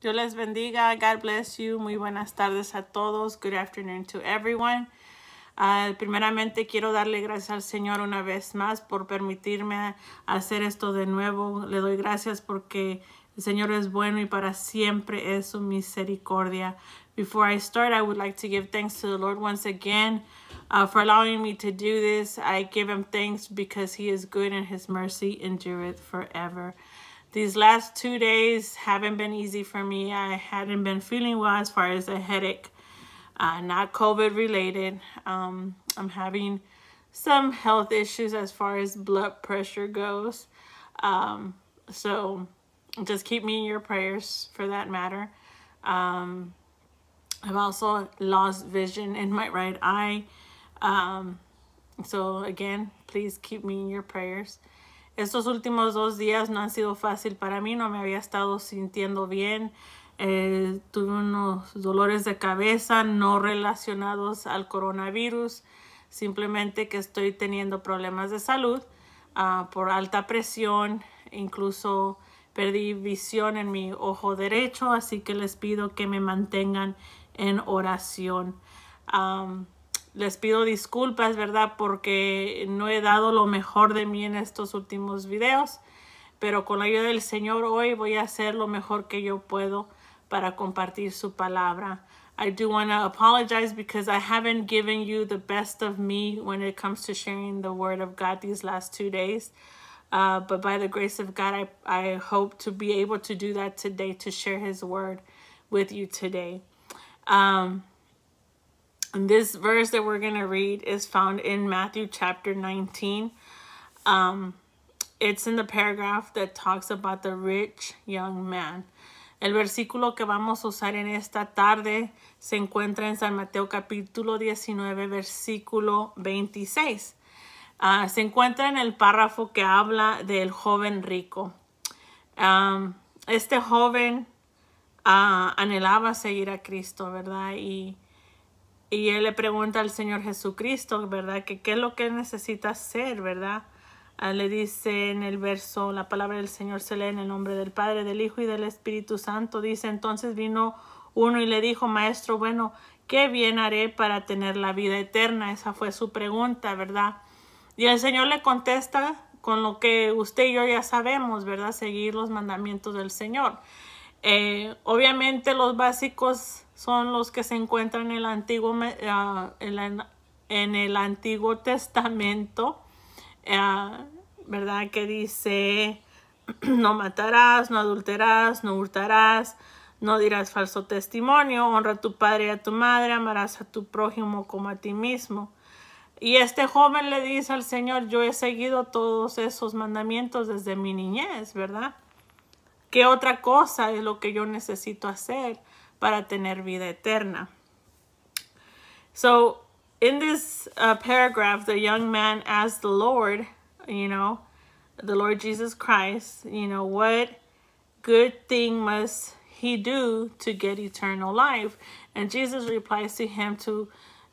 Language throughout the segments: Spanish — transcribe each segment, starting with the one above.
Dios les bendiga. God bless you. Muy buenas tardes a todos. Good afternoon to everyone. Uh, primeramente quiero darle gracias al Señor una vez más por permitirme hacer esto de nuevo. Le doy gracias porque el Señor es bueno y para siempre es su misericordia. Before I start, I would like to give thanks to the Lord once again ah, for allowing me to do this. I give him thanks because he is good and his mercy endureth forever. These last two days haven't been easy for me. I hadn't been feeling well as far as a headache, uh, not COVID related. Um, I'm having some health issues as far as blood pressure goes. Um, so just keep me in your prayers for that matter. Um, I've also lost vision in my right eye. Um, so again, please keep me in your prayers. Estos últimos dos días no han sido fácil para mí, no me había estado sintiendo bien. Eh, tuve unos dolores de cabeza no relacionados al coronavirus, simplemente que estoy teniendo problemas de salud ah, por alta presión, incluso perdí visión en mi ojo derecho, así que les pido que me mantengan en oración les pido disculpas, ¿verdad? Porque no he dado lo mejor de mí en estos últimos videos, pero con la ayuda del Señor hoy voy a hacer lo mejor que yo puedo para compartir su palabra. I do want to apologize because I haven't given you the best of me when it comes to sharing the word of God these last two days. Uh, but by the grace of God, I, hope to be able to do that today, to share his word with you today. Um, And this verse that we're going to read is found in Matthew chapter 19. Um, it's in the paragraph that talks about the rich young man. El versículo que vamos a usar en esta tarde se encuentra en San Mateo capítulo 19, versículo 26. Ah, se encuentra en el párrafo que habla del joven rico. Um, este joven uh, anhelaba seguir a Cristo, ¿verdad? Y y él le pregunta al Señor Jesucristo, ¿verdad? Que qué es lo que necesita hacer, ¿verdad? Ah, le dice en el verso, la palabra del Señor se lee en el nombre del Padre, del Hijo y del Espíritu Santo. Dice, entonces vino uno y le dijo, Maestro, bueno, ¿qué bien haré para tener la vida eterna? Esa fue su pregunta, ¿verdad? Y el Señor le contesta con lo que usted y yo ya sabemos, ¿verdad? Seguir los mandamientos del Señor. Eh, obviamente los básicos son los que se encuentran en el Antiguo, ah, en, el Antiguo Testamento, ah, ¿verdad? Que dice, no matarás, no adulterás, no hurtarás, no dirás falso testimonio, honra a tu padre y a tu madre, amarás a tu prójimo como a ti mismo. Y este joven le dice al Señor, yo he seguido todos esos mandamientos desde mi niñez, ¿verdad? ¿Qué otra cosa es lo que yo necesito hacer? para tener vida eterna. So in this uh, paragraph, the young man asked the Lord, you know, the Lord Jesus Christ, you know, what good thing must he do to get eternal life? And Jesus replies to him to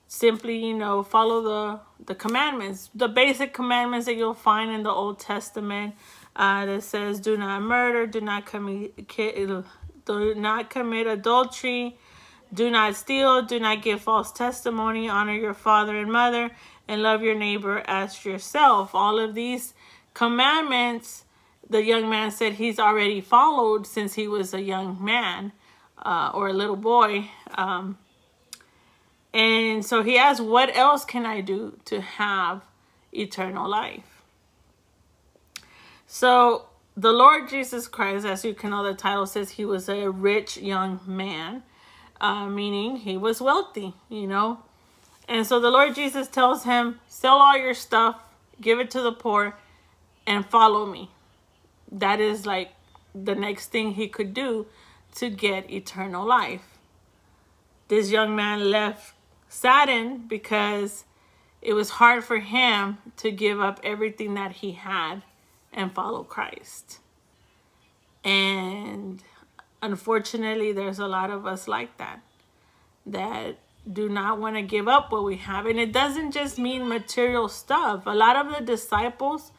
simply, you know, follow the, the commandments, the basic commandments that you'll find in the Old Testament uh, that says, do not murder, do not commit, do not commit adultery. Do not steal. Do not give false testimony. Honor your father and mother and love your neighbor as yourself. All of these commandments, the young man said he's already followed since he was a young man uh, or a little boy. Um, and so he asked, what else can I do to have eternal life? So the Lord Jesus Christ, as you can know, the title says he was a rich young man, uh, meaning he was wealthy, you know. And so the Lord Jesus tells him, sell all your stuff, give it to the poor, and follow me. That is like the next thing he could do to get eternal life. This young man left saddened because it was hard for him to give up everything that he had and follow Christ. And unfortunately, there's a lot of us like that, that do not want to give up what we have. And it doesn't just mean material stuff. A lot of the disciples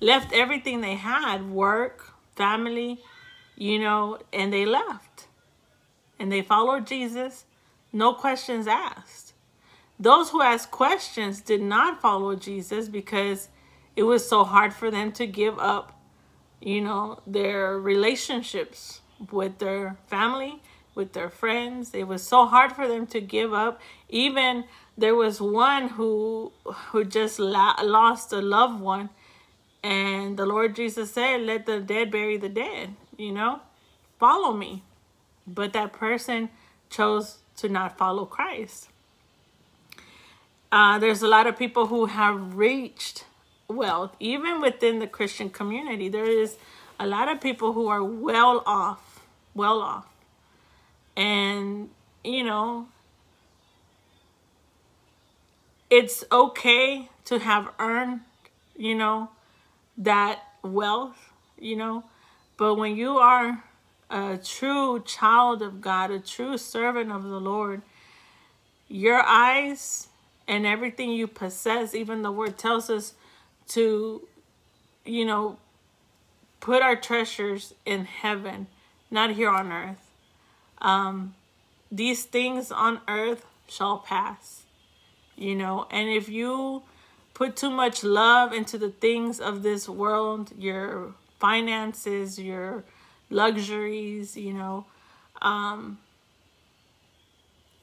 left everything they had, work, family, you know, and they left. And they followed Jesus, no questions asked. Those who asked questions did not follow Jesus because it was so hard for them to give up, you know, their relationships with their family, with their friends. It was so hard for them to give up. Even there was one who who just lost a loved one, and the Lord Jesus said, "Let the dead bury the dead." You know, follow me. But that person chose to not follow Christ. Uh, there's a lot of people who have reached wealth, even within the Christian community, there is a lot of people who are well off, well off. And, you know, it's okay to have earned, you know, that wealth, you know, but when you are a true child of God, a true servant of the Lord, your eyes and everything you possess, even the word tells us to, you know, put our treasures in heaven, not here on earth. Um, these things on earth shall pass, you know, and if you put too much love into the things of this world, your finances, your luxuries, you know, um,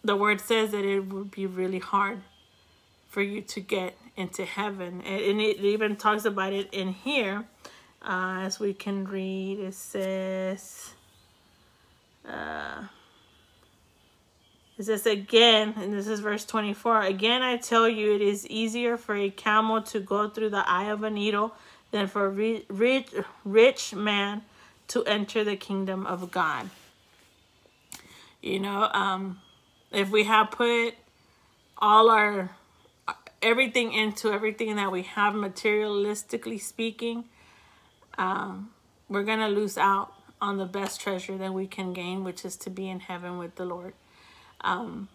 the word says that it would be really hard for you to get into heaven. And it even talks about it in here. Uh, as we can read, it says, uh, it says again, and this is verse 24, again I tell you it is easier for a camel to go through the eye of a needle than for a rich, rich man to enter the kingdom of God. You know, um, if we have put all our everything into everything that we have materialistically speaking, um, we're going to lose out on the best treasure that we can gain, which is to be in heaven with the Lord. Um,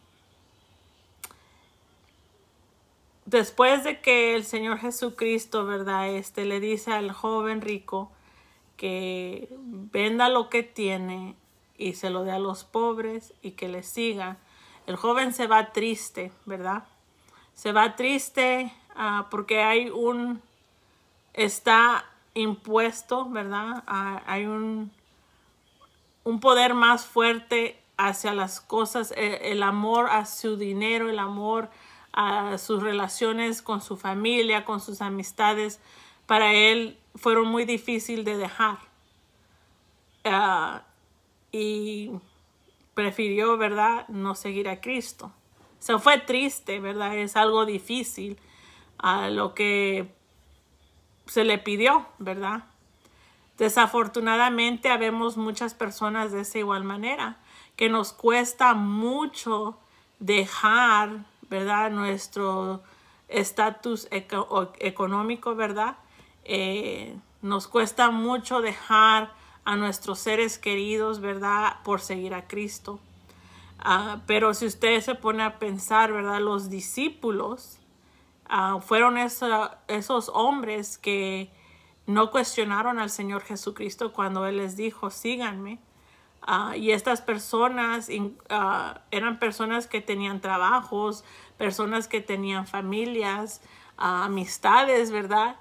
después de que el Señor Jesucristo, ¿verdad? Este le dice al joven rico que venda lo que tiene y se lo dé a los pobres y que le siga. El joven se va triste, ¿verdad? se va triste ah, porque hay un, está impuesto, ¿verdad? Ah, hay un, poder más fuerte hacia las cosas, e, el, amor a su dinero, el amor a sus relaciones con su familia, con sus amistades, para él fueron muy difícil de dejar. Ah, y prefirió, ¿verdad?, no seguir a Cristo se fue triste, ¿verdad? Es algo difícil a lo que se le pidió, ¿verdad? Desafortunadamente, habemos muchas personas de esa igual manera, que nos cuesta mucho dejar, ¿verdad? Nuestro estatus económico, ¿verdad? Eh, nos cuesta mucho dejar a nuestros seres queridos, ¿verdad? Por seguir a Cristo. Ah, pero si usted se pone a pensar, ¿verdad? Los discípulos ah, fueron esos hombres que no cuestionaron al Señor Jesucristo cuando Él les dijo, síganme. Ah, y estas personas eran personas que tenían trabajos, personas que tenían familias, amistades, ¿verdad?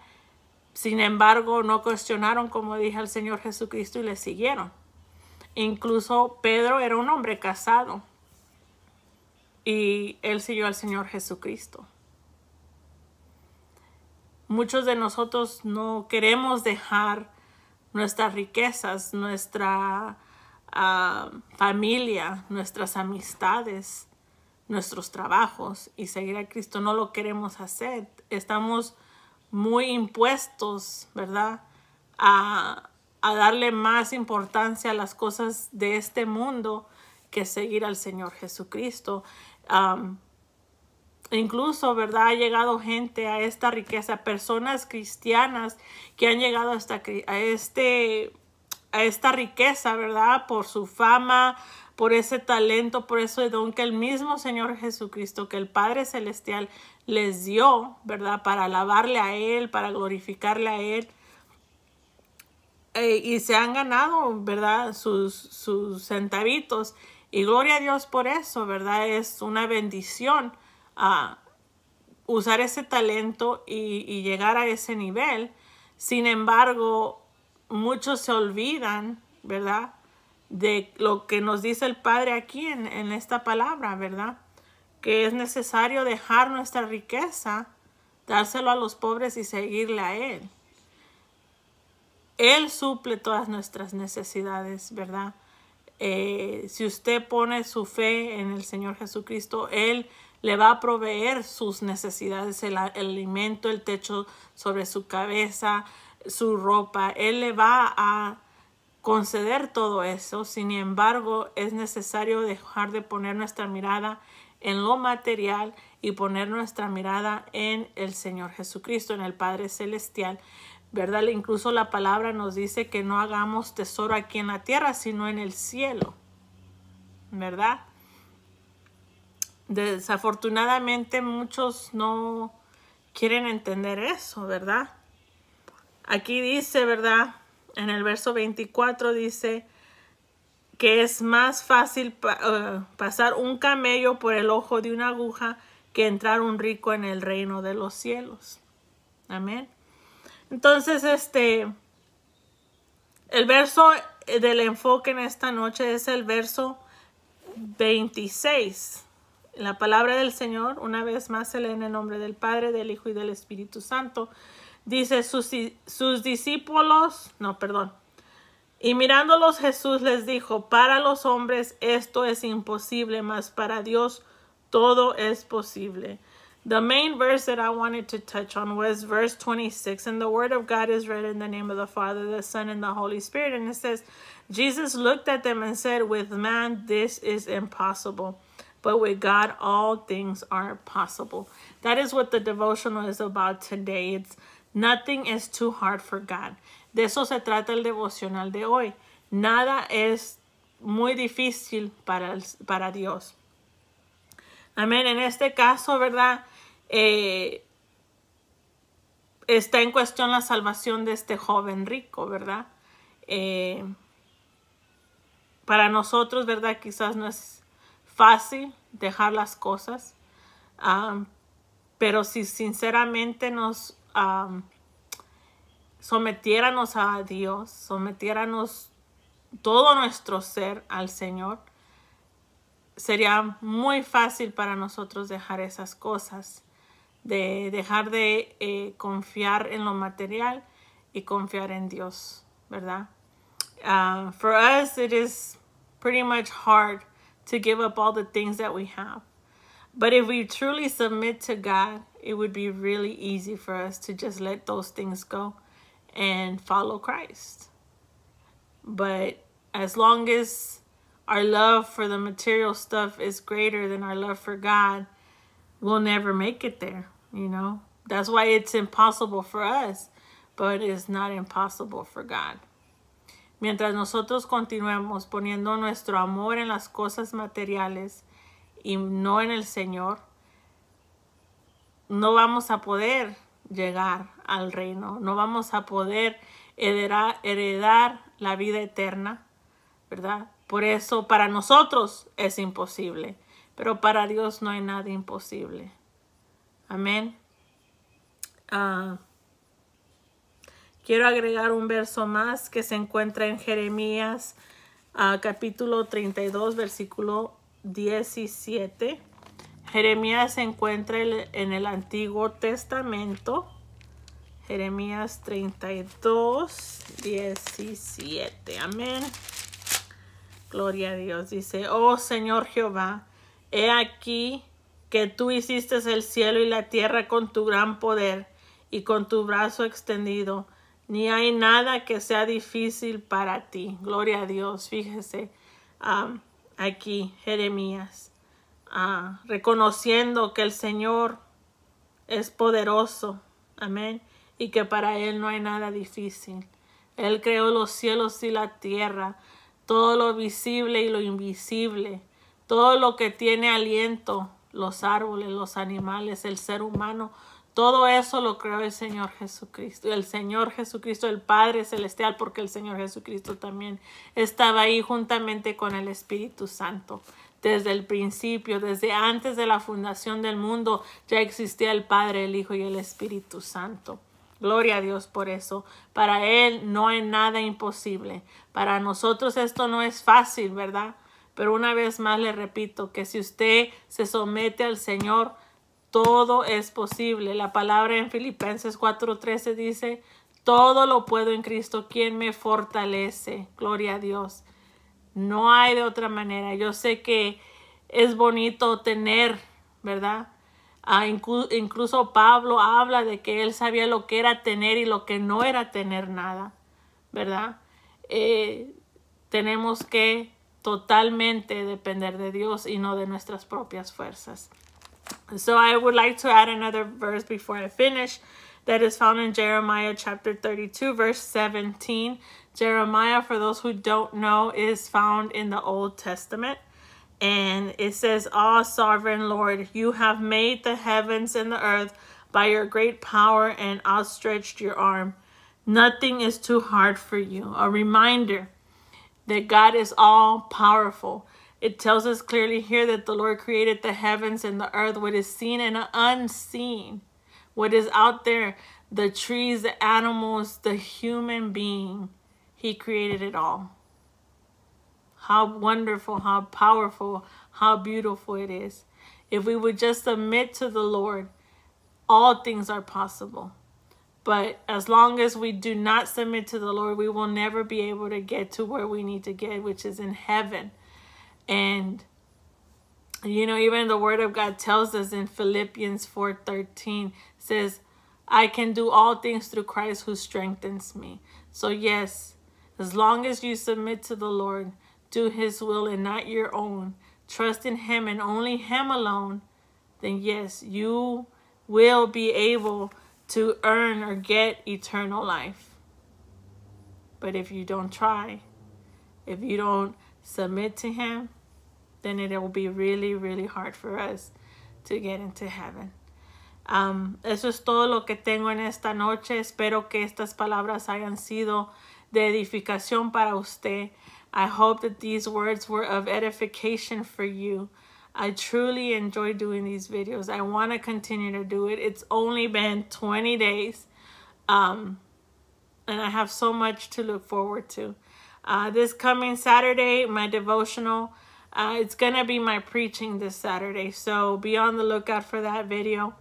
Sin embargo, no cuestionaron, como dije al Señor Jesucristo, y le siguieron. Incluso Pedro era un hombre casado y él siguió al Señor Jesucristo. Muchos de nosotros no queremos dejar nuestras riquezas, nuestra ah, familia, nuestras amistades, nuestros trabajos y seguir a Cristo. No lo queremos hacer. Estamos muy impuestos, ¿verdad? A, a darle más importancia a las cosas de este mundo que seguir al Señor Jesucristo. E incluso, ¿verdad? Ha llegado gente a esta riqueza, personas cristianas que han llegado hasta a, este, a esta riqueza, ¿verdad? Por su fama, por ese talento, por ese don que el mismo Señor Jesucristo, que el Padre Celestial les dio, ¿verdad? Para alabarle a Él, para glorificarle a Él. Eh, y se han ganado, ¿verdad? Sus, sus centavitos. Y gloria a Dios por eso, ¿verdad? Es una bendición ah, usar ese talento y, llegar a ese nivel. Sin embargo, muchos se olvidan, ¿verdad? De lo que nos dice el Padre aquí en, en, esta palabra, ¿verdad? Que es necesario dejar nuestra riqueza, dárselo a los pobres y seguirle a Él. Él suple todas nuestras necesidades, ¿verdad? Eh, si usted pone su fe en el Señor Jesucristo, Él le va a proveer sus necesidades, el alimento, el techo sobre su cabeza, su ropa. Él le va a conceder todo eso. Sin embargo, es necesario dejar de poner nuestra mirada en lo material y poner nuestra mirada en el Señor Jesucristo, en el Padre Celestial. ¿verdad? Incluso la palabra nos dice que no hagamos tesoro aquí en la tierra, sino en el cielo, ¿verdad? Desafortunadamente muchos no quieren entender eso, ¿verdad? Aquí dice, ¿verdad? En el verso 24 dice que es más fácil eh, pasar un camello por el ojo de una aguja que entrar un rico en el reino de los cielos. Amén. Entonces, este, el verso eh, del enfoque en esta noche es el verso 26. La palabra del Señor, una vez más, se lee en el nombre del Padre, del Hijo y del Espíritu Santo. Dice, sus, sus discípulos, no, perdón. Y mirándolos Jesús les dijo, para los hombres esto es imposible, mas para Dios todo es posible. The main verse that I wanted to touch on was verse 26. And the word of God is read in the name of the Father, the Son, and the Holy Spirit. And it says, Jesus looked at them and said, With man, this is impossible. But with God, all things are possible. That is what the devotional is about today. It's nothing is too hard for God. De eso se trata el devocional de hoy. Nada es muy difícil para, para Dios. Amén. En este caso, ¿verdad? Eh, está en cuestión la salvación de este joven rico, ¿verdad? Eh, para nosotros, ¿verdad? Quizás no es fácil dejar las cosas, pero si sinceramente nos sometiéramos a Dios, sometiéramos todo nuestro ser al Señor, sería muy fácil para nosotros dejar esas cosas. de dejar de eh, confiar en lo material y confiar en Dios, ¿verdad? Uh, for us, it is pretty much hard to give up all the things that we have. But if we truly submit to God, it would be really easy for us to just let those things go and follow Christ. But as long as our love for the material stuff is greater than our love for God, we'll never make it there. You know, that's why it's impossible for us, but it's not impossible for God. Mientras nosotros continuemos poniendo nuestro amor en las cosas materiales y no en el Señor, no vamos a poder llegar al reino, no vamos a poder heredar, heredar la vida eterna, ¿verdad? Por eso para nosotros es imposible, pero para Dios no hay nada imposible. Amén. Ah, quiero agregar un verso más que se encuentra en Jeremías ah, capítulo 32 versículo 17. Jeremías se encuentra en el Antiguo Testamento. Jeremías 32, 17. Amén. Gloria a Dios. Dice, oh Señor Jehová, he aquí que tú hiciste el cielo y la tierra con tu gran poder y con tu brazo extendido, ni hay nada que sea difícil para ti. Gloria a Dios, fíjese aquí Jeremías, ah, reconociendo que el Señor es poderoso, amén, y que para Él no hay nada difícil. Él creó los cielos y la tierra, todo lo visible y lo invisible, todo lo que tiene aliento, los árboles, los animales, el ser humano. Todo eso lo creó el Señor Jesucristo, el Señor Jesucristo, el Padre Celestial, porque el Señor Jesucristo también estaba ahí juntamente con el Espíritu Santo. Desde el principio, desde antes de la fundación del mundo, ya existía el Padre, el Hijo y el Espíritu Santo. Gloria a Dios por eso. Para Él no hay nada imposible. Para nosotros esto no es fácil, ¿verdad? Pero una vez más le repito que si usted se somete al Señor, todo es posible. La palabra en Filipenses 4:13 dice, todo lo puedo en Cristo, quien me fortalece. Gloria a Dios. No hay de otra manera. Yo sé que es bonito tener, ¿verdad? Ah, incluso Pablo habla de que él sabía lo que era tener y lo que no era tener nada, ¿verdad? Eh, tenemos que totalmente depender de Dios y no de nuestras propias fuerzas. So I would like to add another verse before I finish that is found in Jeremiah chapter 32 verse 17. Jeremiah for those who don't know is found in the Old Testament and it says, "Ah, sovereign Lord, you have made the heavens and the earth by your great power and outstretched your arm. Nothing is too hard for you." A reminder that God is all powerful. It tells us clearly here that the Lord created the heavens and the earth, what is seen and unseen, what is out there, the trees, the animals, the human being. He created it all. How wonderful, how powerful, how beautiful it is. If we would just submit to the Lord, all things are possible. But as long as we do not submit to the Lord, we will never be able to get to where we need to get, which is in heaven. And you know, even the word of God tells us in Philippians 4:13 says, "I can do all things through Christ who strengthens me." So yes, as long as you submit to the Lord, do his will and not your own, trust in him and only him alone, then yes, you will be able to earn or get eternal life. But if you don't try, if you don't submit to Him, then it will be really, really hard for us to get into heaven. Um, eso es todo lo que tengo en esta noche. Espero que estas palabras hayan sido de edificación para usted. I hope that these words were of edification for you. I truly enjoy doing these videos. I want to continue to do it. It's only been 20 days. Um, and I have so much to look forward to. Uh, this coming Saturday, my devotional, uh, it's going to be my preaching this Saturday. So be on the lookout for that video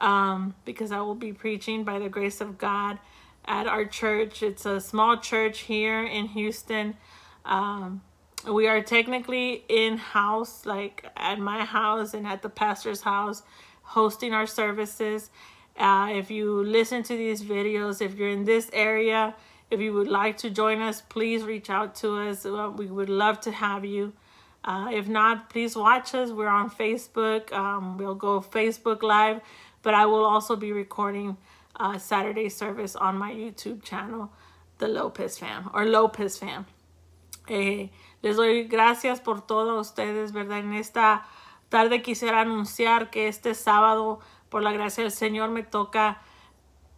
um, because I will be preaching by the grace of God at our church. It's a small church here in Houston. Um, we are technically in house, like at my house and at the pastor's house, hosting our services. Uh, if you listen to these videos, if you're in this area, if you would like to join us, please reach out to us. We would love to have you. Uh, if not, please watch us. We're on Facebook. Um, we'll go Facebook Live, but I will also be recording uh, Saturday service on my YouTube channel, The Lopez Fam or Lopez Fam. Hey, Les doy gracias por todos ustedes, ¿verdad? En esta tarde quisiera anunciar que este sábado, por la gracia del Señor, me toca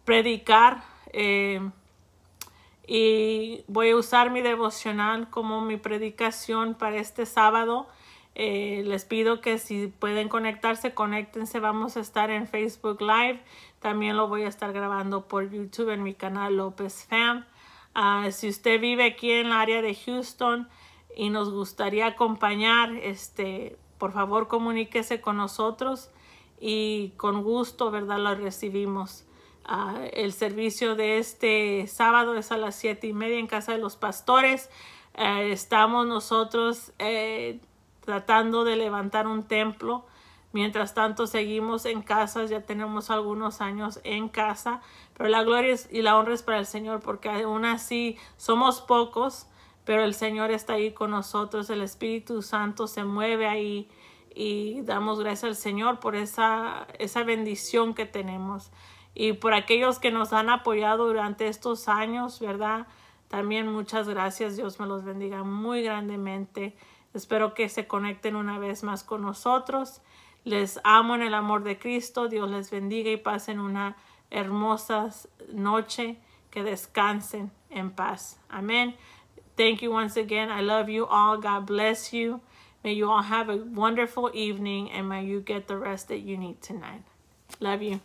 predicar eh, y voy a usar mi devocional como mi predicación para este sábado. Eh, les pido que si pueden conectarse, conéctense. Vamos a estar en Facebook Live. También lo voy a estar grabando por YouTube en mi canal López Fam. Ah, si usted vive aquí en el área de Houston, y nos gustaría acompañar, este, por favor comuníquese con nosotros y con gusto, ¿verdad? Lo recibimos. Ah, el servicio de este sábado es a las siete y media en Casa de los Pastores. Eh, estamos nosotros eh, tratando de levantar un templo. Mientras tanto, seguimos en casa, ya tenemos algunos años en casa, pero la gloria y la honra es para el Señor, porque aún así somos pocos, pero el Señor está ahí con nosotros, el Espíritu Santo se mueve ahí y damos gracias al Señor por esa, esa bendición que tenemos y por aquellos que nos han apoyado durante estos años, ¿verdad? También muchas gracias, Dios me los bendiga muy grandemente. Espero que se conecten una vez más con nosotros. Les amo en el amor de Cristo. Dios les bendiga y pasen una hermosa noche. Que descansen en paz. Amén. Thank you once again. I love you all. God bless you. May you all have a wonderful evening and may you get the rest that you need tonight. Love you.